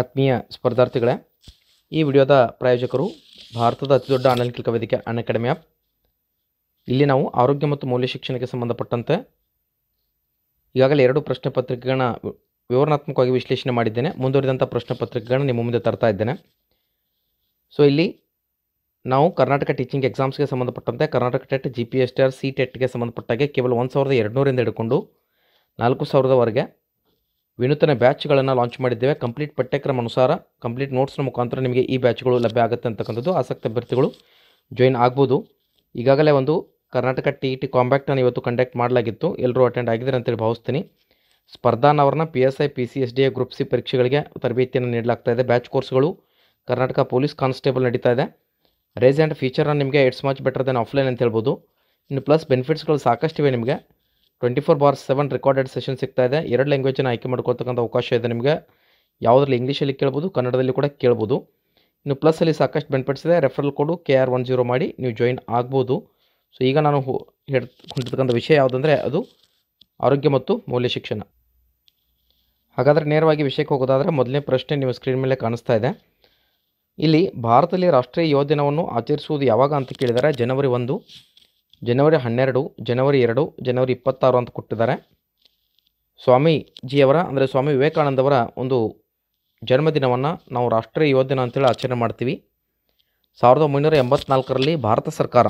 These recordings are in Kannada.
ಆತ್ಮೀಯ ಸ್ಪರ್ಧಾರ್ಥಿಗಳೇ ಈ ವಿಡಿಯೋದ ಪ್ರಾಯೋಜಕರು ಭಾರತದ ಅತಿದೊಡ್ಡ ಅನಲಿಕಲ್ ವೇದಿಕೆ ಅನ್ ಅಕಾಡೆಮಿ ಆ್ಯಪ್ ಇಲ್ಲಿ ನಾವು ಆರೋಗ್ಯ ಮತ್ತು ಮೌಲ್ಯ ಶಿಕ್ಷಣಕ್ಕೆ ಸಂಬಂಧಪಟ್ಟಂತೆ ಈಗಾಗಲೇ ಎರಡು ಪ್ರಶ್ನೆ ಪತ್ರಿಕೆಗಳನ್ನ ವಿವರಣಾತ್ಮಕವಾಗಿ ವಿಶ್ಲೇಷಣೆ ಮಾಡಿದ್ದೇನೆ ಮುಂದುವರಿದಂಥ ಪ್ರಶ್ನೆ ಪತ್ರಿಕೆಗಳನ್ನ ನಿಮ್ಮ ಮುಂದೆ ತರ್ತಾ ಇದ್ದೇನೆ ಸೊ ಇಲ್ಲಿ ನಾವು ಕರ್ನಾಟಕ ಟೀಚಿಂಗ್ ಎಕ್ಸಾಮ್ಸ್ಗೆ ಸಂಬಂಧಪಟ್ಟಂತೆ Karnataka TET G P S T R C ಟೆಟ್ಗೆ ಸಂಬಂಧಪಟ್ಟಾಗೆ ಕೇವಲ ಒಂದು ಸಾವಿರದ ಎರಡುನೂರಿಂದ ಹಿಡ್ಕೊಂಡು ನಾಲ್ಕು ಸಾವಿರದವರೆಗೆ ವಿನೂತನ ಬ್ಯಾಚ್ಗಳನ್ನು ಲಾಂಚ್ ಮಾಡಿದ್ದೇವೆ ಕಂಪ್ಲೀಟ್ ಪಠ್ಯಕ್ರಮ ಅನುಸಾರ ಕಂಪ್ಲೀಟ್ ನೋಟ್ಸ್ನ ಮುಖಾಂತರ ನಿಮಗೆ ಈ ಬ್ಯಾಚ್ಗಳು ಲಭ್ಯ ಆಗುತ್ತೆ ಅಂತಕ್ಕಂಥದ್ದು ಆಸಕ್ತ ಅಭ್ಯರ್ಥಿಗಳು ಜಾಯಿನ್ ಆಗ್ಬೋದು ಈಗಾಗಲೇ ಒಂದು ಕರ್ನಾಟಕ ಟಿ ಇ ಟಿ ಕಾಂಬ್ಯಾಕ್ಟನ್ನು ಇವತ್ತು ಕಂಡಕ್ಟ್ ಮಾಡಲಾಗಿತ್ತು ಎಲ್ಲರೂ ಅಟೆಂಡ್ ಆಗಿದ್ದಾರೆ ಅಂತೇಳಿ ಭಾವಿಸ್ತೀನಿ ಸ್ಪರ್ಧಾನ್ P S I P C S D A group C ಪರೀಕ್ಷೆಗಳಿಗೆ ತರಬೇತಿಯನ್ನು ನೀಡಲಾಗ್ತಾ ಇದೆ ಬ್ಯಾಚ್ ಕೋರ್ಸ್ಗಳು ಕರ್ನಾಟಕ ಪೊಲೀಸ್ ಕಾನ್ಸ್ಟೇಬಲ್ ನಡೀತಾ ಇದೆ ರೇಸ್ ಆ್ಯಂಡ್ ಫೀಚರನ್ನು ನಿಮಗೆ it's much better then offline ಅಂತ ಹೇಳ್ಬೋದು ಇನ್ನು ಪ್ಲಸ್ ಬೆನಿಫಿಟ್ಸ್ಗಳು ಸಾಕಷ್ಟಿವೆ ನಿಮಗೆ twenty four by seven recorded session ಸಿಗ್ತಾ ಇದೆ ಎರಡು ಲ್ಯಾಂಗ್ವೇಜ್ನ ಆಯ್ಕೆ ಮಾಡ್ಕೋತಕ್ಕಂಥ ಅವಕಾಶ ಇದೆ ನಿಮಗೆ ಯಾವುದ್ರಲ್ಲಿ ಇಂಗ್ಲೀಷಲ್ಲಿ ಕೇಳ್ಬೋದು ಕನ್ನಡದಲ್ಲಿ ಕೂಡ ಕೇಳ್ಬೋದು ಇನ್ನು ಪ್ಲಸ್ಸಲ್ಲಿ ಸಾಕಷ್ಟು ಬೆನಿಫಿಟ್ಸ್ ಇದೆ referral code K R one zero ಮಾಡಿ ನೀವು ಜಾಯಿನ್ ಆಗ್ಬೋದು ಸೊ ಈಗ ನಾನು ಹೇಳ್ಕೊಂಡಿರ್ತಕ್ಕಂಥ ವಿಷಯ ಯಾವುದಂದರೆ ಅದು ಆರೋಗ್ಯ ಮತ್ತು ಮೌಲ್ಯ ಶಿಕ್ಷಣ ಹಾಗಾದರೆ ನೇರವಾಗಿ ವಿಷಯಕ್ಕೆ ಹೋಗೋದಾದರೆ ಮೊದಲನೇ ಪ್ರಶ್ನೆ ನೀವು ಸ್ಕ್ರೀನ್ ಮೇಲೆ ಕಾಣಿಸ್ತಾ ಇದೆ ಇಲ್ಲಿ ಭಾರತದಲ್ಲಿ ರಾಷ್ಟ್ರೀಯ ಯೋಧನವನ್ನು ಆಚರಿಸುವುದು ಯಾವಾಗ ಅಂತ ಕೇಳಿದರೆ ಜನವರಿ ಒಂದು ಜನವರಿ ಹನ್ನೆರಡು ಜನವರಿ ಎರಡು ಜನವರಿ ಇಪ್ಪತ್ತಾರು ಅಂತ ಕೊಟ್ಟಿದ್ದಾರೆ ಸ್ವಾಮೀಜಿಯವರ ಅಂದರೆ ಸ್ವಾಮಿ ವಿವೇಕಾನಂದವರ ಒಂದು ಜನ್ಮದಿನವನ್ನು ನಾವು ರಾಷ್ಟ್ರೀಯ ಯುವ ದಿನ ಅಂತೇಳಿ ಆಚರಣೆ ಮಾಡ್ತೀವಿ ಸಾವಿರದ ಒಂಬೈನೂರ ಎಂಬತ್ನಾಲ್ಕರಲ್ಲಿ ಭಾರತ ಸರ್ಕಾರ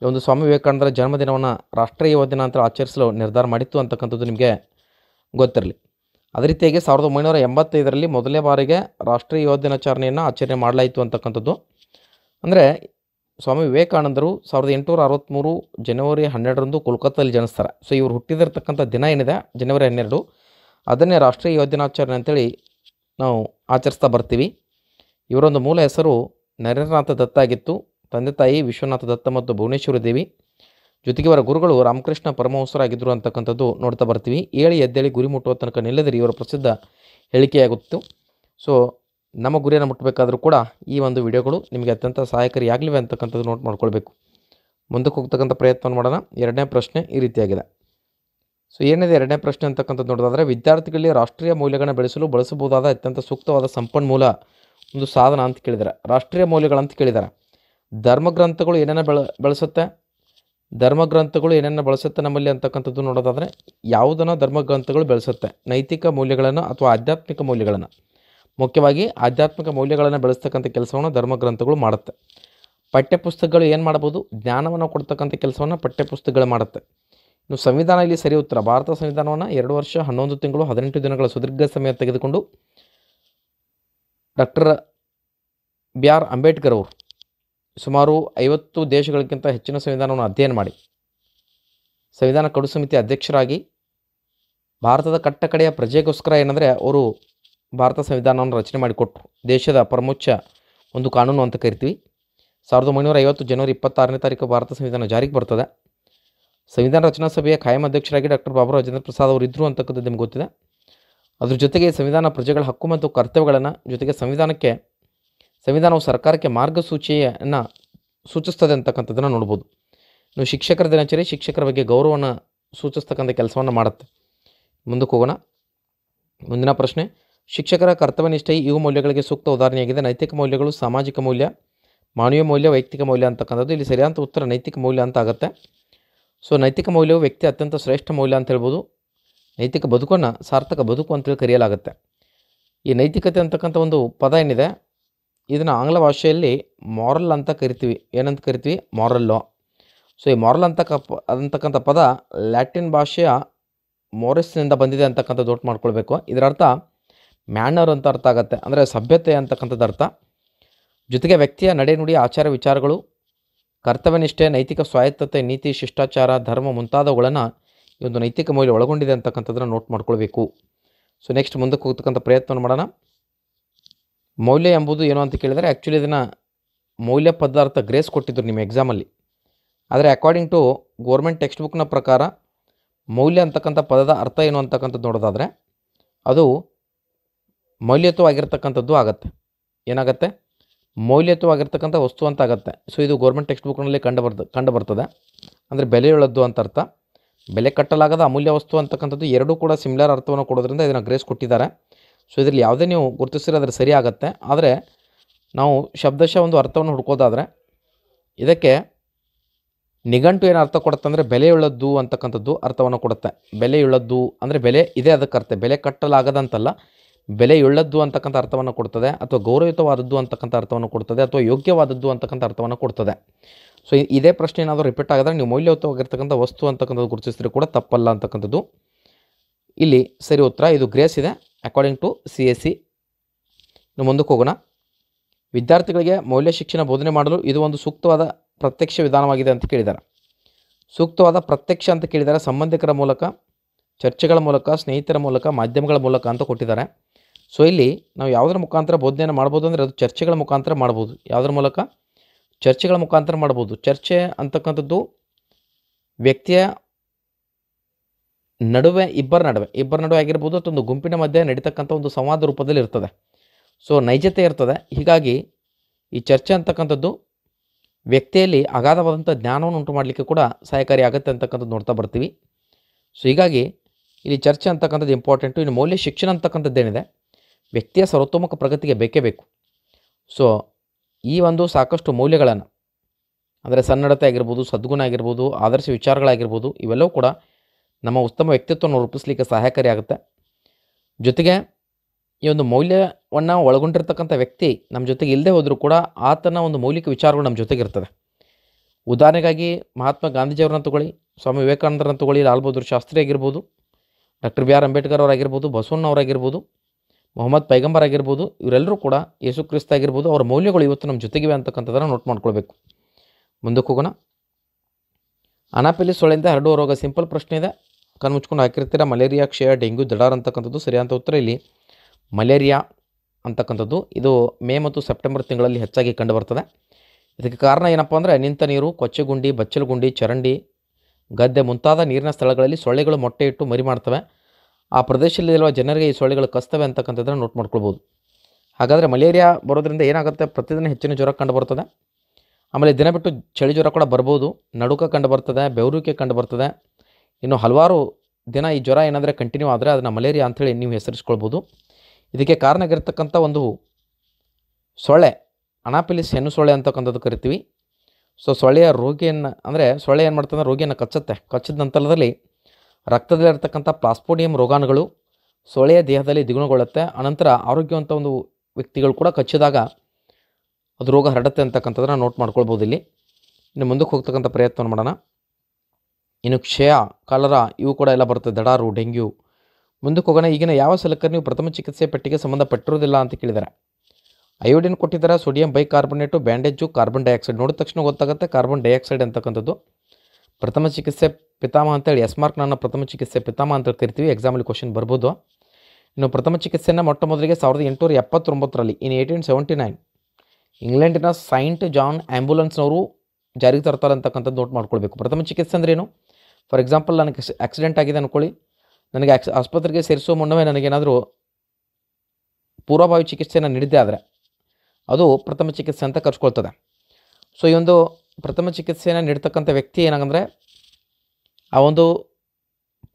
ಈ ಒಂದು ಸ್ವಾಮಿ ವಿವೇಕಾನಂದರ ಜನ್ಮದಿನವನ್ನು ರಾಷ್ಟ್ರೀಯ ಯುವ ದಿನ ಅಂತೇಳಿ ಆಚರಿಸಲು ನಿರ್ಧಾರ ಮಾಡಿತ್ತು ಅಂತಕ್ಕಂಥದ್ದು ನಿಮಗೆ ಗೊತ್ತಿರಲಿ ಅದೇ ರೀತಿಯಾಗಿ ಸಾವಿರದ ಒಂಬೈನೂರ ಎಂಬತ್ತೈದರಲ್ಲಿ ಮೊದಲನೇ ಬಾರಿಗೆ ರಾಷ್ಟ್ರೀಯ ಯುವ ದಿನಾಚರಣೆಯನ್ನು ಆಚರಣೆ ಮಾಡಲಾಯಿತು ಅಂತಕ್ಕಂಥದ್ದು ಅಂದರೆ ಸ್ವಾಮಿ ವಿವೇಕಾನಂದರು ಸಾವಿರದ ಎಂಟುನೂರ ಅರವತ್ತ್ಮೂರು ಜನವರಿ ಹನ್ನೆರಡರಂದು ಕೋಲ್ಕತ್ತಾದಲ್ಲಿ ಜನಿಸ್ತಾರೆ ಸೊ ಇವರು ಹುಟ್ಟಿದಿರ್ತಕ್ಕಂಥ ದಿನ ಏನಿದೆ ಜನವರಿ ಹನ್ನೆರಡು ಅದನ್ನೇ ರಾಷ್ಟ್ರೀಯ ಯುವ ದಿನಾಚರಣೆ ಅಂತೇಳಿ ನಾವು ಆಚರಿಸ್ತಾ ಬರ್ತೀವಿ ಇವರೊಂದು ಮೂಲ ಹೆಸರು ನರೇಂದ್ರನಾಥ ದತ್ತ ಆಗಿತ್ತು ತಂದೆ ತಾಯಿ ವಿಶ್ವನಾಥ ದತ್ತ ಮತ್ತು ಭುವನೇಶ್ವರಿ ದೇವಿ ಜೊತೆಗೆ ಇವರ ಗುರುಗಳು ರಾಮಕೃಷ್ಣ ಪರಮಹಂಸರಾಗಿದ್ದರು ಅಂತಕ್ಕಂಥದ್ದು ನೋಡ್ತಾ ಬರ್ತೀವಿ ಏಳಿ ಎದ್ದೇಳಿ ಗುರಿ ಮುಟ್ಟುವ ತನಕ ನಿಲ್ಲದಿರಿ ಇವರ ಪ್ರಸಿದ್ಧ ಹೇಳಿಕೆಯಾಗುತ್ತಿತ್ತು ಸೊ ನಮ್ಮ ಗುರಿಯನ್ನು ಮುಟ್ಟಬೇಕಾದರೂ ಕೂಡ ಈ ಒಂದು ವಿಡಿಯೋಗಳು ನಿಮಗೆ ಅತ್ಯಂತ ಸಹಾಯಕಾರಿಯಾಗಲಿವೆ ಅಂತಕ್ಕಂಥದ್ದು ನೋಟ್ ಮಾಡ್ಕೊಳ್ಬೇಕು ಮುಂದಕ್ಕೆ ಹೋಗ್ತಕ್ಕಂಥ ಪ್ರಯತ್ನವನ್ನು ಮಾಡೋಣ ಎರಡನೇ ಪ್ರಶ್ನೆ ಈ ರೀತಿಯಾಗಿದೆ ಸೊ ಏನಿದೆ ಎರಡನೇ ಪ್ರಶ್ನೆ ಅಂತಕ್ಕಂಥದ್ದು ನೋಡೋದಾದರೆ ವಿದ್ಯಾರ್ಥಿಗಳಲ್ಲಿ ರಾಷ್ಟ್ರೀಯ ಮೌಲ್ಯಗಳನ್ನು ಬೆಳೆಸಲು ಬಳಸಬಹುದಾದ ಅತ್ಯಂತ ಸೂಕ್ತವಾದ ಸಂಪನ್ಮೂಲ ಒಂದು ಸಾಧನ ಅಂತ ಕೇಳಿದ್ದಾರೆ ರಾಷ್ಟ್ರೀಯ ಮೌಲ್ಯಗಳಂತ ಕೇಳಿದ್ದಾರೆ ಧರ್ಮಗ್ರಂಥಗಳು ಏನೇನು ಬೆಳ ಬಳಸುತ್ತೆ ಧರ್ಮಗ್ರಂಥಗಳು ಏನೇನು ಬಳಸುತ್ತೆ ನಮ್ಮಲ್ಲಿ ಅಂತಕ್ಕಂಥದ್ದು ನೋಡೋದಾದರೆ ಯಾವುದನ್ನು ಧರ್ಮಗ್ರಂಥಗಳು ಬೆಳೆಸುತ್ತೆ ನೈತಿಕ ಮೌಲ್ಯಗಳನ್ನು ಅಥವಾ ಆಧ್ಯಾತ್ಮಿಕ ಮೌಲ್ಯಗಳನ್ನು ಮುಖ್ಯವಾಗಿ ಆಧ್ಯಾತ್ಮಿಕ ಮೌಲ್ಯಗಳನ್ನು ಬೆಳೆಸ್ತಕ್ಕಂಥ ಕೆಲಸವನ್ನು ಧರ್ಮಗ್ರಂಥಗಳು ಮಾಡುತ್ತೆ ಪಠ್ಯಪುಸ್ತಕಗಳು ಏನು ಮಾಡ್ಬೋದು ಜ್ಞಾನವನ್ನು ಕೊಡ್ತಕ್ಕಂಥ ಕೆಲಸವನ್ನು ಪಠ್ಯಪುಸ್ತಕಗಳು ಮಾಡುತ್ತೆ ಇನ್ನು ಸಂವಿಧಾನ ಇಲ್ಲಿ ಸರಿ ಉತ್ತರ ಭಾರತ ಸಂವಿಧಾನವನ್ನು ಎರಡು ವರ್ಷ ಹನ್ನೊಂದು ತಿಂಗಳು ಹದಿನೆಂಟು ದಿನಗಳ ಸುದೀರ್ಘ ಸಮಯ ತೆಗೆದುಕೊಂಡು ಡಾಕ್ಟರ್ ಬಿ ಆರ್ ಅಂಬೇಡ್ಕರ್ ಅವರು ಸುಮಾರು ಐವತ್ತು ದೇಶಗಳಿಗಿಂತ ಹೆಚ್ಚಿನ ಸಂವಿಧಾನವನ್ನು ಅಧ್ಯಯನ ಮಾಡಿ ಸಂವಿಧಾನ ಕಡು ಸಮಿತಿ ಅಧ್ಯಕ್ಷರಾಗಿ ಭಾರತದ ಕಟ್ಟಕಡೆಯ ಪ್ರಜೆಗೋಸ್ಕರ ಏನಂದರೆ ಅವರು ಭಾರತ ಸಂವಿಧಾನವನ್ನು ರಚನೆ ಮಾಡಿಕೊಟ್ಟು ದೇಶದ ಪ್ರಮುಖ ಒಂದು ಕಾನೂನು ಅಂತ ಕರಿತೀವಿ ಸಾವಿರದ ಒಂಬೈನೂರ ಐವತ್ತು ಜನವರಿ ಇಪ್ಪತ್ತಾರನೇ ತಾರೀಕು ಭಾರತ ಸಂವಿಧಾನ ಜಾರಿಗೆ ಬರ್ತದೆ ಸಂವಿಧಾನ ರಚನಾ ಸಭೆಯ ಖಾಯಂ ಅಧ್ಯಕ್ಷರಾಗಿ ಡಾಕ್ಟರ್ ಬಾಬು ರಾಜೇಂದ್ರ ಪ್ರಸಾದ್ ಅವರು ಇದ್ದರು ಅಂತಕ್ಕಂಥದ್ದು ನಿಮ್ಗೆ ಗೊತ್ತಿದೆ ಅದ್ರ ಜೊತೆಗೆ ಸಂವಿಧಾನ ಪ್ರಜೆಗಳ ಹಕ್ಕು ಮತ್ತು ಕರ್ತವ್ಯಗಳನ್ನು ಜೊತೆಗೆ ಸಂವಿಧಾನಕ್ಕೆ ಸಂವಿಧಾನವು ಸರ್ಕಾರಕ್ಕೆ ಮಾರ್ಗಸೂಚಿಯನ್ನು ಸೂಚಿಸ್ತದೆ ಅಂತಕ್ಕಂಥದ್ದನ್ನು ನೋಡ್ಬೋದು ನೀವು ಶಿಕ್ಷಕರ ದಿನಾಚರಿ ಶಿಕ್ಷಕರ ಬಗ್ಗೆ ಗೌರವವನ್ನು ಸೂಚಿಸ್ತಕ್ಕಂಥ ಕೆಲಸವನ್ನು ಮಾಡುತ್ತೆ ಮುಂದಕ್ಕೆ ಹೋಗೋಣ ಮುಂದಿನ ಪ್ರಶ್ನೆ ಶಿಕ್ಷಕರ ಕರ್ತವ್ಯನಿಷ್ಠೆ ಇವು ಮೌಲ್ಯಗಳಿಗೆ ಸೂಕ್ತ ಉದಾಹರಣೆಯಾಗಿದೆ ನೈತಿಕ ಮೌಲ್ಯಗಳು ಸಾಮಾಜಿಕ ಮೌಲ್ಯ ಮಾನವೀಯ ಮೌಲ್ಯ ವೈಯಕ್ತಿಕ ಮೌಲ್ಯ ಅಂತಕ್ಕಂಥದ್ದು ಇಲ್ಲಿ ಸರಿಯಾದ ಉತ್ತರ ನೈತಿಕ ಮೌಲ್ಯ ಅಂತ ಆಗುತ್ತೆ ಸೊ ನೈತಿಕ ಮೌಲ್ಯವು ವ್ಯಕ್ತಿ ಅತ್ಯಂತ ಶ್ರೇಷ್ಠ ಮೌಲ್ಯ ಅಂತ ಹೇಳ್ಬೋದು ನೈತಿಕ ಬದುಕನ್ನು ಸಾರ್ಥಕ ಬದುಕು ಅಂತೇಳಿ ಕರೆಯಲಾಗುತ್ತೆ ಈ ನೈತಿಕತೆ ಅಂತಕ್ಕಂಥ ಒಂದು ಪದ ಏನಿದೆ ಇದನ್ನು ಆಂಗ್ಲ ಭಾಷೆಯಲ್ಲಿ ಮಾರಲ್ ಅಂತ ಕರಿತೀವಿ ಏನಂತ ಕರಿತೀವಿ ಮಾರಲ್ಲೋ ಸೊ ಈ ಮಾರಲ್ ಅಂತಕ್ಕ ಅಂತಕ್ಕಂಥ ಪದ ಲ್ಯಾಟಿನ್ ಭಾಷೆಯ ಮೋರಿಸ್ನಿಂದ ಬಂದಿದೆ ಅಂತಕ್ಕಂಥ ದೊಡ್ಡ ಮಾಡ್ಕೊಳ್ಬೇಕು ಇದರರ್ಥ ಮ್ಯಾನರ್ ಅಂತ ಅರ್ಥ ಆಗುತ್ತೆ ಅಂದರೆ ಸಭ್ಯತೆ ಅಂತಕ್ಕಂಥದ್ದು ಅರ್ಥ ಜೊತೆಗೆ ವ್ಯಕ್ತಿಯ ನುಡಿ ಆಚಾರ ವಿಚಾರಗಳು ಕರ್ತವ್ಯನಿಷ್ಠೆ ನೈತಿಕ ಸ್ವಾಯತ್ತತೆ ನೀತಿ ಶಿಷ್ಟಾಚಾರ ಧರ್ಮ ಮುಂತಾದವುಗಳನ್ನು ಈ ಒಂದು ನೈತಿಕ ಮೌಲ್ಯ ಒಳಗೊಂಡಿದೆ ಅಂತಕ್ಕಂಥದ್ದನ್ನು ನೋಟ್ ಮಾಡ್ಕೊಳ್ಬೇಕು ಸೊ ನೆಕ್ಸ್ಟ್ ಮುಂದಕ್ಕೆ ಹೋಗ್ತಕ್ಕಂಥ ಪ್ರಯತ್ನ ಮಾಡೋಣ ಮೌಲ್ಯ ಎಂಬುದು ಏನು ಅಂತ ಕೇಳಿದರೆ ಆ್ಯಕ್ಚುಲಿ ಇದನ್ನು ಮೌಲ್ಯ ಪದಾರ್ಥ ಗ್ರೇಸ್ ಕೊಟ್ಟಿದ್ದರು ನಿಮ್ಮ ಎಕ್ಸಾಮಲ್ಲಿ ಆದರೆ ಅಕಾರ್ಡಿಂಗ್ ಟು ಗೋರ್ಮೆಂಟ್ ಟೆಕ್ಸ್ಟ್ ಬುಕ್ನ ಪ್ರಕಾರ ಮೌಲ್ಯ ಅಂತಕ್ಕಂಥ ಪದದ ಅರ್ಥ ಏನು ಅಂತಕ್ಕಂಥದ್ದು ನೋಡೋದಾದರೆ ಅದು ಮೌಲ್ಯಯುತವಾಗಿರ್ತಕ್ಕಂಥದ್ದು ಆಗುತ್ತೆ ಏನಾಗುತ್ತೆ ಮೌಲ್ಯಯುತವಾಗಿರ್ತಕ್ಕಂಥ ವಸ್ತು ಅಂತ ಆಗುತ್ತೆ ಸೊ ಇದು ಗೌರ್ಮೆಂಟ್ ಟೆಕ್ಸ್ಟ್ ಬುಕ್ನಲ್ಲಿ ಕಂಡು ಬರ್ದು ಕಂಡು ಬರ್ತದೆ ಅಂದರೆ ಬೆಲೆಯುಳ್ಳದ್ದು ಅಂತ ಅರ್ಥ ಬೆಲೆ ಕಟ್ಟಲಾಗದ ಅಮೂಲ್ಯ ವಸ್ತು ಅಂತಕ್ಕಂಥದ್ದು ಎರಡೂ ಕೂಡ ಸಿಮಿಲರ್ ಅರ್ಥವನ್ನು ಕೊಡೋದ್ರಿಂದ ಇದನ್ನು ಗ್ರೇಸ್ ಕೊಟ್ಟಿದ್ದಾರೆ ಸೊ ಇದರಲ್ಲಿ ಯಾವುದೇ ನೀವು ಅದರ ಸರಿ ಆಗುತ್ತೆ ಆದರೆ ನಾವು ಶಬ್ದಶಃ ಒಂದು ಅರ್ಥವನ್ನು ಹುಡ್ಕೋದಾದರೆ ಇದಕ್ಕೆ ನಿಘಂಟು ಏನು ಅರ್ಥ ಕೊಡುತ್ತೆ ಅಂದರೆ ಬೆಲೆಯುಳ್ಳದ್ದು ಅಂತಕ್ಕಂಥದ್ದು ಅರ್ಥವನ್ನು ಕೊಡುತ್ತೆ ಬೆಲೆಯುಳ್ಳದ್ದು ಅಂದರೆ ಬೆಲೆ ಇದೇ ಅದಕ್ಕೆ ಅರ್ಥ ಬೆಲೆ ಕಟ್ಟಲಾಗದಂತಲ್ಲ ಬೆಲೆಯುಳ್ಳದ್ದು ಅಂತಕ್ಕಂಥ ಅರ್ಥವನ್ನು ಕೊಡ್ತದೆ ಅಥವಾ ಗೌರವಯುತವಾದದ್ದು ಅಂತಕ್ಕಂಥ ಅರ್ಥವನ್ನು ಕೊಡ್ತದೆ ಅಥವಾ ಯೋಗ್ಯವಾದದ್ದು ಅಂತಕ್ಕಂಥ ಅರ್ಥವನ್ನು ಕೊಡ್ತದೆ ಸೊ ಇದೇ ಪ್ರಶ್ನೆ ಏನಾದರೂ ರಿಪೀಟ್ ಆಗಿದ್ರೆ ನೀವು ಮೌಲ್ಯಯುತವಾಗಿರ್ತಕ್ಕಂಥ ವಸ್ತು ಅಂತಕ್ಕಂಥದ್ದು ಗುರುತಿಸಿದ್ರೆ ಕೂಡ ತಪ್ಪಲ್ಲ ಅಂತಕ್ಕಂಥದ್ದು ಇಲ್ಲಿ ಸರಿ ಉತ್ತರ ಇದು ಗ್ರೇಸ್ ಇದೆ according to C S C ನೀವು ಮುಂದಕ್ಕೆ ಹೋಗೋಣ ವಿದ್ಯಾರ್ಥಿಗಳಿಗೆ ಮೌಲ್ಯ ಶಿಕ್ಷಣ ಬೋಧನೆ ಮಾಡಲು ಇದು ಒಂದು ಸೂಕ್ತವಾದ ಪ್ರತ್ಯಕ್ಷ ವಿಧಾನವಾಗಿದೆ ಅಂತ ಕೇಳಿದ್ದಾರೆ ಸೂಕ್ತವಾದ ಪ್ರತ್ಯಕ್ಷ ಅಂತ ಕೇಳಿದ್ದಾರೆ ಸಂಬಂಧಿಕರ ಮೂಲಕ ಚರ್ಚೆಗಳ ಮೂಲಕ ಸ್ನೇಹಿತರ ಮೂಲಕ ಮಾಧ್ಯಮಗಳ ಮೂಲಕ ಅಂತ ಕೊಟ್ಟಿದ್ದಾರೆ ಸೊ ಇಲ್ಲಿ ನಾವು ಯಾವುದರ ಮುಖಾಂತರ ಬೋಧನೆಯನ್ನು ಮಾಡ್ಬೋದು ಅಂದರೆ ಅದು ಚರ್ಚೆಗಳ ಮುಖಾಂತರ ಮಾಡ್ಬೋದು ಯಾವುದರ ಮೂಲಕ ಚರ್ಚೆಗಳ ಮುಖಾಂತರ ಮಾಡ್ಬೋದು ಚರ್ಚೆ ಅಂತಕ್ಕಂಥದ್ದು ವ್ಯಕ್ತಿಯ ನಡುವೆ ಇಬ್ಬರ ನಡುವೆ ಇಬ್ಬರ ನಡುವೆ ಆಗಿರ್ಬೋದು ಅಥವಾ ಒಂದು ಗುಂಪಿನ ಮಧ್ಯೆ ನಡೀತಕ್ಕಂಥ ಒಂದು ಸಂವಾದ ರೂಪದಲ್ಲಿ ಇರ್ತದೆ ಸೊ ನೈಜತೆ ಇರ್ತದೆ ಹೀಗಾಗಿ ಈ ಚರ್ಚೆ ಅಂತಕ್ಕಂಥದ್ದು ವ್ಯಕ್ತಿಯಲ್ಲಿ ಅಗಾಧವಾದಂಥ ಜ್ಞಾನವನ್ನು ಉಂಟು ಮಾಡಲಿಕ್ಕೆ ಕೂಡ ಆಗುತ್ತೆ ಅಂತಕ್ಕಂಥದ್ದು ನೋಡ್ತಾ ಬರ್ತೀವಿ ಸೊ ಹೀಗಾಗಿ ಇಲ್ಲಿ ಚರ್ಚೆ ಅಂತಕ್ಕಂಥದ್ದು ಇಂಪಾರ್ಟೆಂಟು ಇನ್ನು ಮೌಲ್ಯ ಶಿಕ್ಷಣ ಅಂತಕ್ಕಂಥದ್ದೇನಿದೆ ವ್ಯಕ್ತಿಯ ಸರ್ವತೋಮುಖ ಪ್ರಗತಿಗೆ ಬೇಕೇ ಬೇಕು ಸೊ ಈ ಒಂದು ಸಾಕಷ್ಟು ಮೌಲ್ಯಗಳನ್ನು ಅಂದರೆ ಸನ್ನಡತೆ ಆಗಿರ್ಬೋದು ಸದ್ಗುಣ ಆಗಿರ್ಬೋದು ಆದರ್ಶ ವಿಚಾರಗಳಾಗಿರ್ಬೋದು ಇವೆಲ್ಲವೂ ಕೂಡ ನಮ್ಮ ಉತ್ತಮ ವ್ಯಕ್ತಿತ್ವವನ್ನು ರೂಪಿಸಲಿಕ್ಕೆ ಸಹಾಯಕಾರಿಯಾಗುತ್ತೆ ಜೊತೆಗೆ ಈ ಒಂದು ಮೌಲ್ಯವನ್ನು ಒಳಗೊಂಡಿರ್ತಕ್ಕಂಥ ವ್ಯಕ್ತಿ ನಮ್ಮ ಜೊತೆಗೆ ಇಲ್ಲದೆ ಹೋದರೂ ಕೂಡ ಆತನ ಒಂದು ಮೌಲಿಕ ವಿಚಾರಗಳು ನಮ್ಮ ಜೊತೆಗಿರ್ತದೆ ಉದಾಹರಣೆಗಾಗಿ ಮಹಾತ್ಮ ಗಾಂಧೀಜಿಯವ್ರನ್ನ ತಗೊಳ್ಳಿ ಸ್ವಾಮಿ ವಿವೇಕಾನಂದರನ್ನ ತಗೊಳ್ಳಿ ಲಾಲ್ ಬಹದ್ದೂರ್ ಶಾಸ್ತ್ರಿ ಆಗಿರ್ಬೋದು ಡಾಕ್ಟರ್ ಬಿ ಆರ್ ಅಂಬೇಡ್ಕರ್ ಅವರಾಗಿರ್ಬೋದು ಅವರಾಗಿರ್ಬೋದು ಮೊಹಮ್ಮದ್ ಪೈಗಂಬರ್ ಆಗಿರ್ಬೋದು ಇವರೆಲ್ಲರೂ ಕೂಡ ಯೇಸು ಕ್ರಿಸ್ತ ಆಗಿರ್ಬೋದು ಅವರ ಮೌಲ್ಯಗಳು ಇವತ್ತು ನಮ್ಮ ಜೊತೆಗಿವೆ ಅಂತಕ್ಕಂಥದ್ದನ್ನು ನೋಟ್ ಮಾಡ್ಕೊಳ್ಬೇಕು ಮುಂದಕ್ಕೆ ಹೋಗೋಣ ಅನಾಪಿಲಿ ಸೊಳ್ಳೆಯಿಂದ ಹರಡುವ ರೋಗ ಸಿಂಪಲ್ ಪ್ರಶ್ನೆ ಇದೆ ಮುಚ್ಕೊಂಡು ಹಾಕಿರ್ತೀರ ಮಲೇರಿಯಾ ಕ್ಷಯ ಡೆಂಗ್ಯೂ ದಡಾರ್ ಅಂತಕ್ಕಂಥದ್ದು ಸರಿಯಾದ ಉತ್ತರ ಇಲ್ಲಿ ಮಲೇರಿಯಾ ಅಂತಕ್ಕಂಥದ್ದು ಇದು ಮೇ ಮತ್ತು ಸೆಪ್ಟೆಂಬರ್ ತಿಂಗಳಲ್ಲಿ ಹೆಚ್ಚಾಗಿ ಕಂಡುಬರ್ತದೆ ಇದಕ್ಕೆ ಕಾರಣ ಏನಪ್ಪ ಅಂದರೆ ನಿಂತ ನೀರು ಕೊಚ್ಚೆಗುಂಡಿ ಬಚ್ಚಲುಗುಂಡಿ ಚರಂಡಿ ಗದ್ದೆ ಮುಂತಾದ ನೀರಿನ ಸ್ಥಳಗಳಲ್ಲಿ ಸೊಳ್ಳೆಗಳು ಮೊಟ್ಟೆ ಇಟ್ಟು ಮರಿ ಮಾಡ್ತವೆ ಆ ಪ್ರದೇಶದಲ್ಲಿರುವ ಜನರಿಗೆ ಈ ಸೊಳ್ಳೆಗಳು ಕಸ್ತವೆ ಅಂತಕ್ಕಂಥದ್ದನ್ನು ನೋಟ್ ಮಾಡ್ಕೊಳ್ಬೋದು ಹಾಗಾದರೆ ಮಲೇರಿಯಾ ಬರೋದ್ರಿಂದ ಏನಾಗುತ್ತೆ ಪ್ರತಿದಿನ ಹೆಚ್ಚಿನ ಜ್ವರ ಕಂಡು ಬರ್ತದೆ ಆಮೇಲೆ ದಿನ ಬಿಟ್ಟು ಚಳಿ ಜ್ವರ ಕೂಡ ಬರ್ಬೋದು ನಡುಕ ಕಂಡು ಬರ್ತದೆ ಬೆವರುಕೆ ಕಂಡು ಬರ್ತದೆ ಇನ್ನು ಹಲವಾರು ದಿನ ಈ ಜ್ವರ ಏನಾದರೆ ಕಂಟಿನ್ಯೂ ಆದರೆ ಅದನ್ನು ಮಲೇರಿಯಾ ಅಂಥೇಳಿ ನೀವು ಹೆಸರಿಸ್ಕೊಳ್ಬೋದು ಇದಕ್ಕೆ ಕಾರಣಗಿರ್ತಕ್ಕಂಥ ಒಂದು ಸೊಳ್ಳೆ ಅನಾಪಿಲಿಸ್ ಹೆಣ್ಣು ಸೊಳ್ಳೆ ಅಂತಕ್ಕಂಥದ್ದು ಕರಿತೀವಿ ಸೊ ಸೊಳ್ಳೆಯ ರೋಗಿಯನ್ನು ಅಂದರೆ ಸೊಳ್ಳೆ ಏನು ಮಾಡ್ತಂದ್ರೆ ರೋಗಿಯನ್ನು ಕಚ್ಚುತ್ತೆ ಕಚ್ಚಿದ ನಂತರದಲ್ಲಿ ರಕ್ತದಲ್ಲಿರತಕ್ಕಂಥ ಪ್ಲಾಸ್ಪೋಡಿಯಂ ರೋಗಾಣುಗಳು ಸೊಳ್ಳೆಯ ದೇಹದಲ್ಲಿ ದ್ವಿಗುಣಗೊಳ್ಳುತ್ತೆ ಅನಂತರ ಆರೋಗ್ಯವಂತ ಒಂದು ವ್ಯಕ್ತಿಗಳು ಕೂಡ ಕಚ್ಚಿದಾಗ ಅದು ರೋಗ ಹರಡುತ್ತೆ ಅಂತಕ್ಕಂಥದ್ದನ್ನು ನೋಟ್ ಮಾಡ್ಕೊಳ್ಬೋದು ಇಲ್ಲಿ ಇನ್ನು ಮುಂದಕ್ಕೆ ಹೋಗ್ತಕ್ಕಂಥ ಪ್ರಯತ್ನ ಮಾಡೋಣ ಇನ್ನು ಕ್ಷಯ ಕಾಲರ ಇವು ಕೂಡ ಎಲ್ಲ ಬರುತ್ತೆ ದಡಾರು ಡೆಂಗ್ಯೂ ಮುಂದಕ್ಕೆ ಹೋಗೋಣ ಈಗಿನ ಯಾವ ಸಲಕರಣೆ ನೀವು ಪ್ರಥಮ ಚಿಕಿತ್ಸೆ ಪೆಟ್ಟಿಗೆ ಸಂಬಂಧಪಟ್ಟಿರೋದಿಲ್ಲ ಅಂತ ಕೇಳಿದ್ದಾರೆ ಅಯೋಡಿನ್ ಕೊಟ್ಟಿದ್ದಾರೆ sodium bicarbonate bandage carbon dioxide ನೋಡಿದ ತಕ್ಷಣ ಗೊತ್ತಾಗುತ್ತೆ ಕಾರ್ಬನ್ ಡೈಆಕ್ಸೈಡ್ ಅಂತಕ್ಕಂಥದ್ದು ಪ್ರಥಮ ಚಿಕಿತ್ಸೆ ಪಿತಾಮ ಹೇಳಿ ಎಸ್ ಮಾರ್ಕ್ ನಾನು ಪ್ರಥಮ ಚಿಕಿತ್ಸೆ ಪಿತಾಮ ಅಂತ ಕರಿತೀವಿ ಎಕ್ಸಾಮಲ್ಲಿ ಕ್ವಶನ್ ಬರ್ಬೋದು ಇನ್ನು ಪ್ರಥಮ ಚಿಕಿತ್ಸೆಯನ್ನು ಮೊಟ್ಟ ಮೊದಲಿಗೆ ಸಾವಿರದ ಎಂಟುನೂರ ಎಪ್ಪತ್ತೊಂಬತ್ತರಲ್ಲಿ ಇನ್ ಏಯ್ಟೀನ್ ಸೆವೆಂಟಿ ನೈನ್ ಇಂಗ್ಲೆಂಡಿನ ಸೈಂಟ್ ಜಾನ್ ಆ್ಯಂಬುಲೆನ್ಸ್ನವರು ಜಾರಿಗೆ ತರ್ತಾರೆ ಅಂತಕ್ಕಂಥದ್ದು ನೋಟ್ ಮಾಡ್ಕೊಳ್ಬೇಕು ಪ್ರಥಮ ಚಿಕಿತ್ಸೆ ಅಂದ್ರೇನು ಫಾರ್ ಎಕ್ಸಾಂಪಲ್ ನನಗೆ ಆಕ್ಸಿಡೆಂಟ್ ಆಗಿದೆ ಅಂದ್ಕೊಳ್ಳಿ ನನಗೆ ಆಕ್ಸ್ ಆಸ್ಪತ್ರೆಗೆ ಸೇರಿಸೋ ಮುನ್ನವೇ ನನಗೇನಾದರೂ ಪೂರ್ವಭಾವಿ ಚಿಕಿತ್ಸೆಯನ್ನು ನೀಡಿದ್ದೆ ಆದರೆ ಅದು ಪ್ರಥಮ ಚಿಕಿತ್ಸೆ ಅಂತ ಕರ್ಸ್ಕೊಳ್ತದೆ ಸೊ ಈ ಒಂದು ಪ್ರಥಮ ಚಿಕಿತ್ಸೆಯನ್ನು ನೀಡ್ತಕ್ಕಂಥ ವ್ಯಕ್ತಿ ಏನಾಗಂದರೆ ಆ ಒಂದು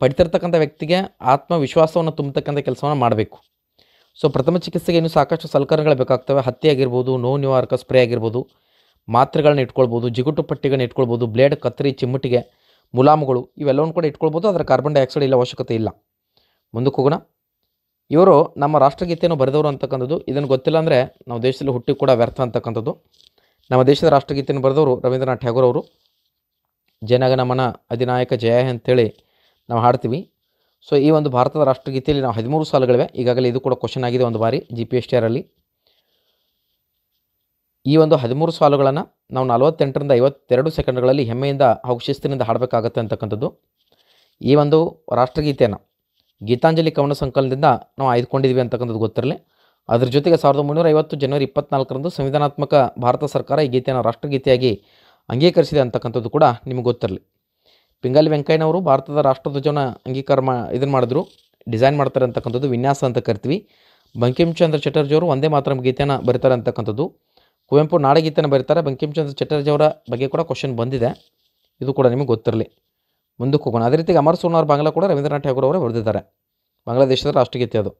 ಪಡಿತಿರ್ತಕ್ಕಂಥ ವ್ಯಕ್ತಿಗೆ ಆತ್ಮವಿಶ್ವಾಸವನ್ನು ತುಂಬತಕ್ಕಂಥ ಕೆಲಸವನ್ನು ಮಾಡಬೇಕು ಸೊ ಪ್ರಥಮ ಚಿಕಿತ್ಸೆಗೆ ಇನ್ನೂ ಸಾಕಷ್ಟು ಸಲಕರಣೆಗಳು ಬೇಕಾಗ್ತವೆ ಹತ್ತಿ ಆಗಿರ್ಬೋದು ನೋವು ನಿವಾರಕ ಸ್ಪ್ರೇ ಆಗಿರ್ಬೋದು ಮಾತ್ರೆಗಳನ್ನ ಇಟ್ಕೊಳ್ಬೋದು ಜಿಗುಟು ಪಟ್ಟಿಗಳನ್ನ ಇಟ್ಕೊಳ್ಬೋದು ಬ್ಲೇಡ್ ಕತ್ತರಿ ಚಿಮ್ಮಟಿಗೆ ಮುಲಾಮುಗಳು ಇವೆಲ್ಲವನ್ನು ಕೂಡ ಇಟ್ಕೊಳ್ಬೋದು ಅದರ ಕಾರ್ಬನ್ ಡೈಆಕ್ಸೈಡ್ ಇಲ್ಲ ಅವಶ್ಯಕತೆ ಇಲ್ಲ ಮುಂದಕ್ಕೆ ಹೋಗೋಣ ಇವರು ನಮ್ಮ ರಾಷ್ಟ್ರಗೀತೆಯನ್ನು ಬರೆದವರು ಅಂತಕ್ಕಂಥದ್ದು ಇದನ್ನು ಗೊತ್ತಿಲ್ಲ ಅಂದರೆ ನಾವು ದೇಶದಲ್ಲಿ ಹುಟ್ಟಿ ಕೂಡ ವ್ಯರ್ಥ ಅಂತಕ್ಕಂಥದ್ದು ನಮ್ಮ ದೇಶದ ರಾಷ್ಟ್ರಗೀತೆಯನ್ನು ಬರೆದವರು ರವೀಂದ್ರನಾಥ್ ಠ್ಯಾಗೂರ್ ಅವರು ಮನ ಅಧಿನಾಯಕ ಜಯ ಅಂತೇಳಿ ನಾವು ಹಾಡ್ತೀವಿ ಸೊ ಈ ಒಂದು ಭಾರತದ ರಾಷ್ಟ್ರಗೀತೆಯಲ್ಲಿ ನಾವು ಹದಿಮೂರು ಸಾಲುಗಳಿವೆ ಈಗಾಗಲೇ ಇದು ಕೂಡ ಕ್ವಶನ್ ಆಗಿದೆ ಒಂದು ಬಾರಿ ಜಿ ಪಿ ಎಸ್ ಟಿ ಆರಲ್ಲಿ ಈ ಒಂದು ಹದಿಮೂರು ಸಾಲುಗಳನ್ನು ನಾವು ನಲವತ್ತೆಂಟರಿಂದ ಐವತ್ತೆರಡು ಸೆಕೆಂಡ್ಗಳಲ್ಲಿ ಹೆಮ್ಮೆಯಿಂದ ಹಾಗೂ ಶಿಸ್ತಿನಿಂದ ಹಾಡಬೇಕಾಗತ್ತೆ ಅಂತಕ್ಕಂಥದ್ದು ಈ ಒಂದು ರಾಷ್ಟ್ರಗೀತೆಯನ್ನು ಗೀತಾಂಜಲಿ ಕವನ ಸಂಕಲನದಿಂದ ನಾವು ಆಯ್ದುಕೊಂಡಿದ್ವಿ ಅಂತಕ್ಕಂಥದ್ದು ಗೊತ್ತಿರಲಿ ಅದರ ಜೊತೆಗೆ ಸಾವಿರದ ಒಂಬೈನೂರ ಐವತ್ತು ಜನವರಿ ಇಪ್ಪತ್ನಾಲ್ಕರಂದು ಸಂವಿಧಾನಾತ್ಮಕ ಭಾರತ ಸರ್ಕಾರ ಈ ಗೀತೆಯನ್ನು ರಾಷ್ಟ್ರಗೀತೆಯಾಗಿ ಅಂಗೀಕರಿಸಿದೆ ಅಂತಕ್ಕಂಥದ್ದು ಕೂಡ ನಿಮಗೆ ಗೊತ್ತಿರಲಿ ಪಿಂಗಾಲಿ ವೆಂಕಯ್ಯನವರು ಭಾರತದ ರಾಷ್ಟ್ರಧ್ವಜವನ್ನು ಅಂಗೀಕಾರ ಮಾ ಇದನ್ನು ಮಾಡಿದ್ರು ಡಿಸೈನ್ ಮಾಡ್ತಾರೆ ಅಂತಕ್ಕಂಥದ್ದು ವಿನ್ಯಾಸ ಅಂತ ಕರಿತೀವಿ ಬಂಕಿಂಚಂದ್ರ ಚಟರ್ಜಿಯವರು ಒಂದೇ ಮಾತ್ರ ಗೀತೆಯನ್ನು ಬರೀತಾರೆ ಅಂತಕ್ಕಂಥದ್ದು ಕುವೆಂಪು ನಾಡಗೀತೆಯನ್ನು ಬರೀತಾರೆ ಬಂಕಿಂಚಂದ್ರ ಚಟರ್ಜಿ ಅವರ ಬಗ್ಗೆ ಕೂಡ ಕ್ವಶನ್ ಬಂದಿದೆ ಇದು ಕೂಡ ನಿಮಗೆ ಗೊತ್ತಿರಲಿ ಮುಂದಕ್ಕೆ ಹೋಗೋಣ ಅದೇ ರೀತಿ ಅಮರ್ ಸೋನವರ ಬಾಂಗ್ಲಾ ಕೂಡ ರವೀಂದ್ರನಾಥ್ ಠಾಗೂರ್ ಅವರು ಬರೆದಿದ್ದಾರೆ ಬಾಂಗ್ಲಾದೇಶದ ರಾಷ್ಟ್ರಗೀತೆ ಅದು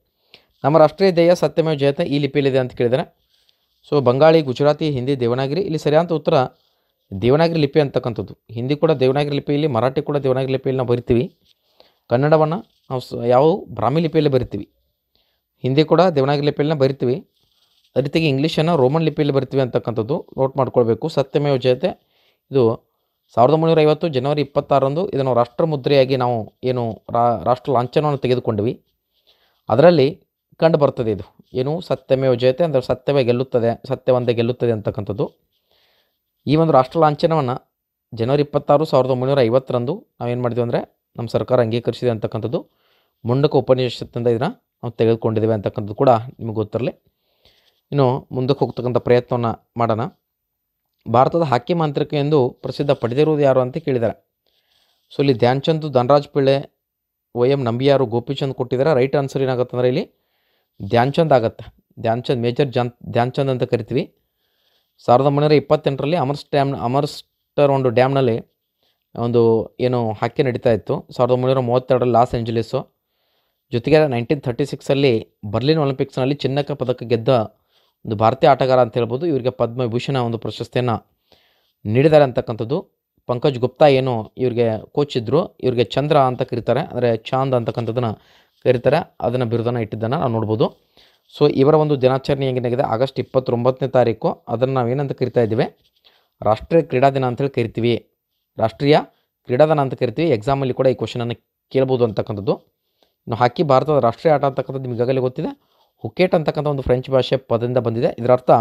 ನಮ್ಮ ರಾಷ್ಟ್ರೀಯ ಧ್ಯೇಯ ಸತ್ಯಮೇವ ಜಯತೆ ಈ ಲಿಪಿಯಲ್ಲಿದೆ ಅಂತ ಕೇಳಿದರೆ ಸೊ ಬಂಗಾಳಿ ಗುಜರಾತಿ ಹಿಂದಿ ದೇವನಾಗರಿ ಇಲ್ಲಿ ಸರಿಯಾದ ಉತ್ತರ ದೇವನಾಗರಿ ಲಿಪಿ ಅಂತಕ್ಕಂಥದ್ದು ಹಿಂದಿ ಕೂಡ ದೇವನಾಗರಿ ಲಿಪಿಯಲ್ಲಿ ಮರಾಠಿ ಕೂಡ ದೇವನಾಗರಿ ಲಿಪಿಯಲ್ಲಿ ನಾವು ಬರಿತೀವಿ ಕನ್ನಡವನ್ನು ನಾವು ಯಾವ ಬ್ರಾಹ್ಮಿ ಲಿಪಿಯಲ್ಲಿ ಬರಿತೀವಿ ಹಿಂದಿ ಕೂಡ ದೇವನಾಗಿರಿ ಲಿಪಿಯಲ್ಲಿನ ಬರಿತೀವಿ ಅದೇ ರೀತಿಗೆ ಇಂಗ್ಲೀಷನ್ನು ರೋಮನ್ ಲಿಪಿಯಲ್ಲಿ ಬರ್ತೀವಿ ಅಂತಕ್ಕಂಥದ್ದು ನೋಟ್ ಮಾಡ್ಕೊಳ್ಬೇಕು ಸತ್ಯಮೇವ ಜಯತೆ ಇದು ಸಾವಿರದ ಒಂಬೈನೂರ ಐವತ್ತು ಜನವರಿ ಇಪ್ಪತ್ತಾರರಂದು ಇದನ್ನು ರಾಷ್ಟ್ರ ಮುದ್ರೆಯಾಗಿ ನಾವು ಏನು ರಾಷ್ಟ್ರ ಲಾಂಛನವನ್ನು ತೆಗೆದುಕೊಂಡ್ವಿ ಅದರಲ್ಲಿ ಕಂಡು ಬರ್ತದೆ ಇದು ಏನು ಸತ್ಯಮೇವ ಜಯತೆ ಅಂದರೆ ಸತ್ಯವೇ ಗೆಲ್ಲುತ್ತದೆ ಸತ್ಯವಂದೇ ಗೆಲ್ಲುತ್ತದೆ ಅಂತಕ್ಕಂಥದ್ದು ಈ ಒಂದು ರಾಷ್ಟ್ರ ಲಾಂಛನವನ್ನು ಜನವರಿ ಇಪ್ಪತ್ತಾರು ಸಾವಿರದ ಒಂಬೈನೂರ ಐವತ್ತರಂದು ನಾವೇನು ಮಾಡಿದ್ವಿ ಅಂದರೆ ನಮ್ಮ ಸರ್ಕಾರ ಅಂಗೀಕರಿಸಿದೆ ಅಂತಕ್ಕಂಥದ್ದು ಮುಂಡಕ ಉಪನಿಷತ್ತಿಂದ ಇದನ್ನು ನಾವು ತೆಗೆದುಕೊಂಡಿದ್ದೇವೆ ಅಂತಕ್ಕಂಥದ್ದು ಕೂಡ ನಿಮಗೆ ಗೊತ್ತಿರಲಿ ಇನ್ನು ಮುಂದಕ್ಕೆ ಹೋಗ್ತಕ್ಕಂಥ ಪ್ರಯತ್ನವನ್ನು ಮಾಡೋಣ ಭಾರತದ ಹಾಕಿ ಮಾಂತ್ರಿಕ ಎಂದು ಪ್ರಸಿದ್ಧ ಪಡೆದಿರುವುದು ಯಾರು ಅಂತ ಕೇಳಿದ್ದಾರೆ ಸೊ ಇಲ್ಲಿ ಚಂದ್ ಧನರಾಜ್ ಪಿಳ್ಳೆ ವೈ ಎಂ ನಂಬಿಯಾರು ಗೋಪಿಚಂದ್ ಕೊಟ್ಟಿದ್ದಾರೆ ರೈಟ್ ಆನ್ಸರ್ ಏನಾಗುತ್ತಂದ್ರೆ ಇಲ್ಲಿ ಧ್ಯಾನ್ಚಂದ್ ಆಗುತ್ತೆ ಧ್ಯಾನ್ಚಂದ್ ಮೇಜರ್ ಜಾನ್ ಧ್ಯಾನ್ಚಂದ್ ಅಂತ ಕರಿತೀವಿ ಸಾವಿರದ ಒಂಬೈನೂರ ಇಪ್ಪತ್ತೆಂಟರಲ್ಲಿ ಅಮರ್ಸ್ ಡ್ಯಾಮ್ ಅಮರ್ಸ್ಟರ್ ಒಂದು ಡ್ಯಾಮ್ನಲ್ಲಿ ಒಂದು ಏನು ಹಾಕಿ ನಡೀತಾ ಇತ್ತು ಸಾವಿರದ ಒಂಬೈನೂರ ಮೂವತ್ತೆರಡರಲ್ಲಿ ಲಾಸ್ ಏಂಜಲೀಸು ಜೊತೆಗೆ ನೈನ್ಟೀನ್ ಥರ್ಟಿ ಸಿಕ್ಸಲ್ಲಿ ಬರ್ಲಿನ್ ಒಲಿಂಪಿಕ್ಸ್ನಲ್ಲಿ ಚಿನ್ನಕ ಪದಕ ಗೆದ್ದ ಒಂದು ಭಾರತೀಯ ಆಟಗಾರ ಅಂತ ಹೇಳ್ಬೋದು ಇವರಿಗೆ ಪದ್ಮವಿಭೂಷಣ ಒಂದು ಪ್ರಶಸ್ತಿಯನ್ನು ನೀಡಿದ್ದಾರೆ ಅಂತಕ್ಕಂಥದ್ದು ಪಂಕಜ್ ಗುಪ್ತಾ ಏನು ಇವರಿಗೆ ಕೋಚ್ ಇದ್ದರು ಇವರಿಗೆ ಚಂದ್ರ ಅಂತ ಕರೀತಾರೆ ಅಂದರೆ ಚಾಂದ್ ಅಂತಕ್ಕಂಥದ್ದನ್ನು ಕರೀತಾರೆ ಅದನ್ನು ಬಿರುದನ್ನು ಇಟ್ಟಿದ್ದನ್ನು ನಾವು ನೋಡ್ಬೋದು ಸೊ ಇವರ ಒಂದು ದಿನಾಚರಣೆ ಹೆಂಗೇನಾಗಿದೆ ಆಗಸ್ಟ್ ಇಪ್ಪತ್ತೊಂಬತ್ತನೇ ತಾರೀಕು ಅದನ್ನು ನಾವು ಏನಂತ ಕರಿತಾ ಇದ್ದೀವಿ ರಾಷ್ಟ್ರೀಯ ಕ್ರೀಡಾ ದಿನ ಅಂತೇಳಿ ಕರಿತೀವಿ ರಾಷ್ಟ್ರೀಯ ಕ್ರೀಡಾ ದಿನ ಅಂತ ಕರಿತೀವಿ ಎಕ್ಸಾಮಲ್ಲಿ ಕೂಡ ಈ ಕ್ವಶನನ್ನು ಕೇಳ್ಬೋದು ಅಂತಕ್ಕಂಥದ್ದು ಇನ್ನು ಹಾಕಿ ಭಾರತದ ರಾಷ್ಟ್ರೀಯ ಆಟ ಅಂತಕ್ಕಂಥದ್ದು ಈಗಾಗಲೇ ಗೊತ್ತಿದೆ ಹುಕೇಟ್ ಅಂತಕ್ಕಂಥ ಒಂದು ಫ್ರೆಂಚ್ ಭಾಷೆ ಪದದಿಂದ ಬಂದಿದೆ ಇದರ ಅರ್ಥ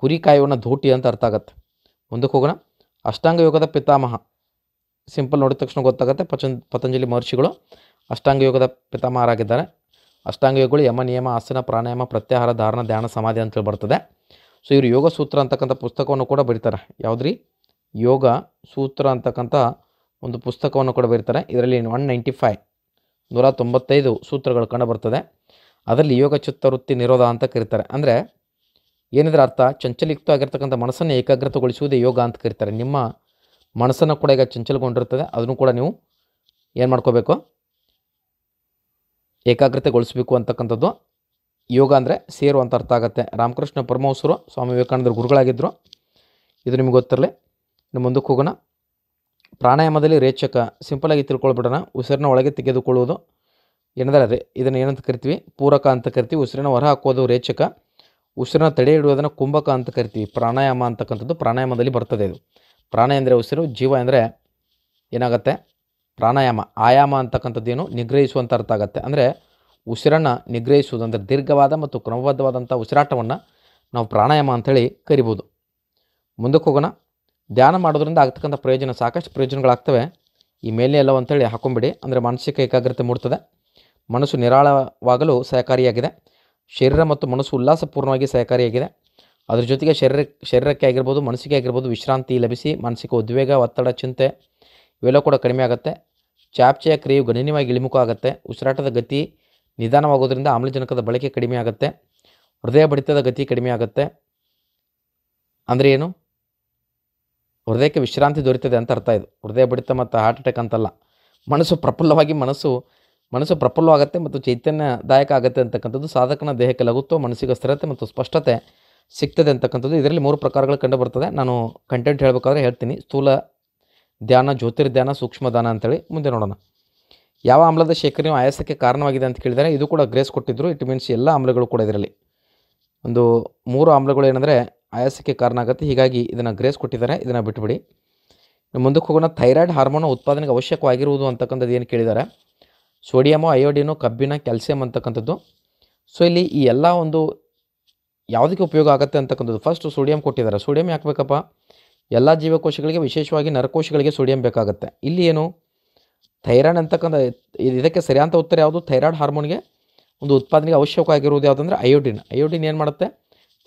ಕುರಿ ಕಾಯುವನ ಧೋಟಿ ಅಂತ ಅರ್ಥ ಆಗತ್ತೆ ಮುಂದಕ್ಕೆ ಹೋಗೋಣ ಅಷ್ಟಾಂಗ ಯೋಗದ ಪಿತಾಮಹ ಸಿಂಪಲ್ ನೋಡಿದ ತಕ್ಷಣ ಗೊತ್ತಾಗುತ್ತೆ ಪಚನ್ ಪತಂಜಲಿ ಮಹರ್ಷಿಗಳು ಅಷ್ಟಾಂಗ ಯೋಗದ ಪಿತಾಮಹರಾಗಿದ್ದಾರೆ ಅಷ್ಟಾಂಗ ಯೋಗಗಳು ಯಮ ನಿಯಮ ಆಸನ ಪ್ರಾಣಾಯಾಮ ಪ್ರತ್ಯಾಹಾರ ಧಾರಣ ಧ್ಯಾನ ಸಮಾಧಿ ಅಂತೇಳಿ ಬರ್ತದೆ ಸೊ ಇವರು ಯೋಗ ಸೂತ್ರ ಅಂತಕ್ಕಂಥ ಪುಸ್ತಕವನ್ನು ಕೂಡ ಬರೀತಾರೆ ಯಾವುದ್ರಿ ಯೋಗ ಸೂತ್ರ ಅಂತಕ್ಕಂಥ ಒಂದು ಪುಸ್ತಕವನ್ನು ಕೂಡ ಬರೀತಾರೆ ಇದರಲ್ಲಿ ಒನ್ ನೈಂಟಿ ಫೈ ನೂರ ತೊಂಬತ್ತೈದು ಸೂತ್ರಗಳು ಕಂಡು ಬರ್ತದೆ ಅದರಲ್ಲಿ ಯೋಗ ವೃತ್ತಿ ನಿರೋಧ ಅಂತ ಕರೀತಾರೆ ಅಂದರೆ ಏನಿದ್ರೆ ಅರ್ಥ ಚಂಚಲಯುಕ್ತವಾಗಿರ್ತಕ್ಕಂಥ ಮನಸ್ಸನ್ನು ಏಕಾಗ್ರತೆಗೊಳಿಸುವುದೇ ಯೋಗ ಅಂತ ಕರೀತಾರೆ ನಿಮ್ಮ ಮನಸ್ಸನ್ನು ಕೂಡ ಈಗ ಚಂಚಲಗೊಂಡಿರ್ತದೆ ಅದನ್ನು ಕೂಡ ನೀವು ಏನು ಮಾಡ್ಕೋಬೇಕು ಏಕಾಗ್ರತೆಗೊಳಿಸಬೇಕು ಅಂತಕ್ಕಂಥದ್ದು ಯೋಗ ಅಂದರೆ ಸೇರು ಅಂತ ಅರ್ಥ ಆಗುತ್ತೆ ರಾಮಕೃಷ್ಣ ಪರಮಹಂಸರು ಸ್ವಾಮಿ ವಿವೇಕಾನಂದರು ಗುರುಗಳಾಗಿದ್ದರು ಇದು ನಿಮ್ಗೆ ಗೊತ್ತಿರಲಿ ಇನ್ನು ಮುಂದಕ್ಕೆ ಹೋಗೋಣ ಪ್ರಾಣಾಯಾಮದಲ್ಲಿ ರೇಚಕ ಸಿಂಪಲಾಗಿ ತಿಳ್ಕೊಳ್ಬಿಡೋಣ ಉಸಿರಿನ ಒಳಗೆ ತೆಗೆದುಕೊಳ್ಳುವುದು ಏನಂದರೆ ಅದೇ ಇದನ್ನು ಏನಂತ ಕರಿತೀವಿ ಪೂರಕ ಅಂತ ಕರಿತೀವಿ ಉಸಿರನ್ನ ಹೊರ ಹಾಕೋದು ರೇಚಕ ಉಸಿರನ್ನ ತಡೆ ಹಿಡಿಯೋದನ್ನು ಕುಂಭಕ ಅಂತ ಕರಿತೀವಿ ಪ್ರಾಣಾಯಾಮ ಅಂತಕ್ಕಂಥದ್ದು ಪ್ರಾಣಾಯಾಮದಲ್ಲಿ ಬರ್ತದೆ ಇದು ಪ್ರಾಣ ಅಂದರೆ ಉಸಿರು ಜೀವ ಅಂದರೆ ಏನಾಗುತ್ತೆ ಪ್ರಾಣಾಯಾಮ ಆಯಾಮ ಅಂತಕ್ಕಂಥದ್ದೇನು ನಿಗ್ರಹಿಸುವಂಥ ಅರ್ಥ ಆಗುತ್ತೆ ಅಂದರೆ ಉಸಿರನ್ನು ನಿಗ್ರಹಿಸುವುದು ಅಂದರೆ ದೀರ್ಘವಾದ ಮತ್ತು ಕ್ರಮಬದ್ಧವಾದಂಥ ಉಸಿರಾಟವನ್ನು ನಾವು ಪ್ರಾಣಾಯಾಮ ಅಂಥೇಳಿ ಕರಿಬೋದು ಮುಂದಕ್ಕೆ ಹೋಗೋಣ ಧ್ಯಾನ ಮಾಡೋದ್ರಿಂದ ಆಗ್ತಕ್ಕಂಥ ಪ್ರಯೋಜನ ಸಾಕಷ್ಟು ಪ್ರಯೋಜನಗಳಾಗ್ತವೆ ಈ ಮೇಲೆ ಎಲ್ಲ ಅಂತೇಳಿ ಹಾಕೊಂಬಿಡಿ ಅಂದರೆ ಮಾನಸಿಕ ಏಕಾಗ್ರತೆ ಮೂಡ್ತದೆ ಮನಸ್ಸು ನಿರಾಳವಾಗಲು ಸಹಕಾರಿಯಾಗಿದೆ ಶರೀರ ಮತ್ತು ಮನಸ್ಸು ಉಲ್ಲಾಸಪೂರ್ಣವಾಗಿ ಸಹಕಾರಿಯಾಗಿದೆ ಅದ್ರ ಜೊತೆಗೆ ಶರೀರ ಶರೀರಕ್ಕೆ ಆಗಿರ್ಬೋದು ಮನಸ್ಸಿಗೆ ಆಗಿರ್ಬೋದು ವಿಶ್ರಾಂತಿ ಲಭಿಸಿ ಮಾನಸಿಕ ಉದ್ವೇಗ ಒತ್ತಡ ಚಿಂತೆ ಇವೆಲ್ಲ ಕೂಡ ಕಡಿಮೆ ಆಗುತ್ತೆ ಚಾಪ್ಚೆಯ ಕ್ರಿಯೆಯು ಗಣನೀಯವಾಗಿ ಇಳಿಮುಖ ಆಗುತ್ತೆ ಉಸಿರಾಟದ ಗತಿ ನಿಧಾನವಾಗೋದ್ರಿಂದ ಆಮ್ಲಜನಕದ ಬಳಕೆ ಕಡಿಮೆ ಆಗುತ್ತೆ ಹೃದಯ ಬಡಿತದ ಗತಿ ಕಡಿಮೆ ಆಗುತ್ತೆ ಅಂದರೆ ಏನು ಹೃದಯಕ್ಕೆ ವಿಶ್ರಾಂತಿ ದೊರೀತದೆ ಅಂತ ಅರ್ಥ ಇದು ಹೃದಯ ಬಡಿತ ಮತ್ತು ಹಾರ್ಟ್ ಅಟ್ಯಾಕ್ ಅಂತಲ್ಲ ಮನಸ್ಸು ಪ್ರಫುಲ್ಲವಾಗಿ ಮನಸ್ಸು ಮನಸ್ಸು ಪ್ರಫುಲ್ಲವಾಗುತ್ತೆ ಮತ್ತು ಚೈತನ್ಯದಾಯಕ ಆಗುತ್ತೆ ಅಂತಕ್ಕಂಥದ್ದು ಸಾಧಕನ ದೇಹಕ್ಕೆ ಲಘುತ್ವ ಮನಸ್ಸಿಗೆ ಸ್ಥಿರತೆ ಮತ್ತು ಸ್ಪಷ್ಟತೆ ಸಿಗ್ತದೆ ಅಂತಕ್ಕಂಥದ್ದು ಇದರಲ್ಲಿ ಮೂರು ಪ್ರಕಾರಗಳು ಕಂಡು ನಾನು ಕಂಟೆಂಟ್ ಹೇಳಬೇಕಾದ್ರೆ ಹೇಳ್ತೀನಿ ಸ್ಥೂಲ ಧ್ಯಾನ ಜ್ಯೋತಿರ್ಧ್ಯಾನ ದಾನ ಅಂತೇಳಿ ಮುಂದೆ ನೋಡೋಣ ಯಾವ ಆಮ್ಲದ ಶೇಖರಣೆಯು ಆಯಾಸಕ್ಕೆ ಕಾರಣವಾಗಿದೆ ಅಂತ ಕೇಳಿದರೆ ಇದು ಕೂಡ ಗ್ರೇಸ್ ಕೊಟ್ಟಿದ್ದರು ಇಟ್ ಮೀನ್ಸ್ ಎಲ್ಲ ಆಮ್ಲಗಳು ಕೂಡ ಇದರಲ್ಲಿ ಒಂದು ಮೂರು ಆಮ್ಲಗಳು ಏನಂದರೆ ಆಯಾಸಕ್ಕೆ ಕಾರಣ ಆಗುತ್ತೆ ಹೀಗಾಗಿ ಇದನ್ನು ಗ್ರೇಸ್ ಕೊಟ್ಟಿದ್ದಾರೆ ಇದನ್ನು ಬಿಟ್ಬಿಡಿ ಮುಂದಕ್ಕೆ ಹೋಗೋಣ ಥೈರಾಯ್ಡ್ ಹಾರ್ಮೋನ್ ಉತ್ಪಾದನೆಗೆ ಅವಶ್ಯಕವಾಗಿರುವುದು ಅಂತಕ್ಕಂಥದ್ದು ಏನು ಕೇಳಿದ್ದಾರೆ ಸೋಡಿಯಮು ಅಯೋಡಿನೋ ಕಬ್ಬಿನ ಕ್ಯಾಲ್ಸಿಯಂ ಅಂತಕ್ಕಂಥದ್ದು ಸೊ ಇಲ್ಲಿ ಈ ಎಲ್ಲ ಒಂದು ಯಾವುದಕ್ಕೆ ಉಪಯೋಗ ಆಗುತ್ತೆ ಅಂತಕ್ಕಂಥದ್ದು ಫಸ್ಟ್ ಸೋಡಿಯಂ ಕೊಟ್ಟಿದ್ದಾರೆ ಸೋಡಿಯಂ ಯಾಕೆ ಬೇಕಪ್ಪ ಎಲ್ಲ ಜೀವಕೋಶಗಳಿಗೆ ವಿಶೇಷವಾಗಿ ನರಕೋಶಗಳಿಗೆ ಸೋಡಿಯಂ ಬೇಕಾಗುತ್ತೆ ಇಲ್ಲಿ ಏನು ಥೈರಾಯ್ಡ್ ಅಂತಕ್ಕಂಥ ಇದಕ್ಕೆ ಸರಿಯಾದ ಉತ್ತರ ಯಾವುದು ಥೈರಾಯ್ಡ್ ಹಾರ್ಮೋನ್ಗೆ ಒಂದು ಉತ್ಪಾದನೆಗೆ ಅವಶ್ಯಕವಾಗಿರುವುದು ಯಾವುದಂದ್ರೆ ಅಯೋಡಿನ್ ಅಯೋಡಿನ್ ಏನು ಮಾಡುತ್ತೆ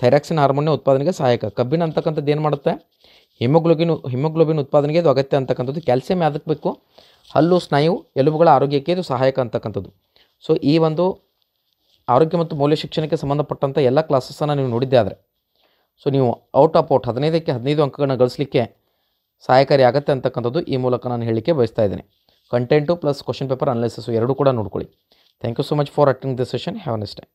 ಥೈರಾಕ್ಸಿನ್ ಹಾರ್ಮೋನ್ನ ಉತ್ಪಾದನೆಗೆ ಸಹಾಯಕ ಕಬ್ಬಿನ ಅಂತಕ್ಕಂಥದ್ದು ಏನು ಮಾಡುತ್ತೆ ಹಿಮೋಗ್ಲೋಬಿನ್ ಹಿಮೋಗ್ಲೋಬಿನ್ ಉತ್ಪಾದನೆಗೆ ಇದು ಅಗತ್ಯ ಅಂತಕ್ಕಂಥದ್ದು ಕ್ಯಾಲ್ಸಿಯಂ ಯಾವುದಕ್ಕೆ ಬೇಕು ಹಲ್ಲು ಸ್ನಾಯು ಎಲುಬುಗಳ ಆರೋಗ್ಯಕ್ಕೆ ಇದು ಸಹಾಯಕ ಅಂತಕ್ಕಂಥದ್ದು ಸೊ ಈ ಒಂದು ಆರೋಗ್ಯ ಮತ್ತು ಮೌಲ್ಯ ಶಿಕ್ಷಣಕ್ಕೆ ಸಂಬಂಧಪಟ್ಟಂಥ ಎಲ್ಲ ಕ್ಲಾಸಸನ್ನು ನೀವು ನೋಡಿದ್ದೆ ಆದರೆ ಸೊ ನೀವು ಔಟ್ ಆಫ್ ಔಟ್ ಹದಿನೈದಕ್ಕೆ ಹದಿನೈದು ಅಂಕಗಳನ್ನ ಗಳಿಸಲಿಕ್ಕೆ ಸಹಾಯಕಾರಿ ಆಗುತ್ತೆ ಅಂತಕ್ಕಂಥದ್ದು ಈ ಮೂಲಕ ನಾನು ಹೇಳಿಕೆ ಬಯಸ್ತಾ ಇದ್ದೀನಿ content plus question paper analysis ಎರಡೂ ಕೂಡ ನೋಡ್ಕೊಳ್ಳಿ thank you so much for attending this session have an time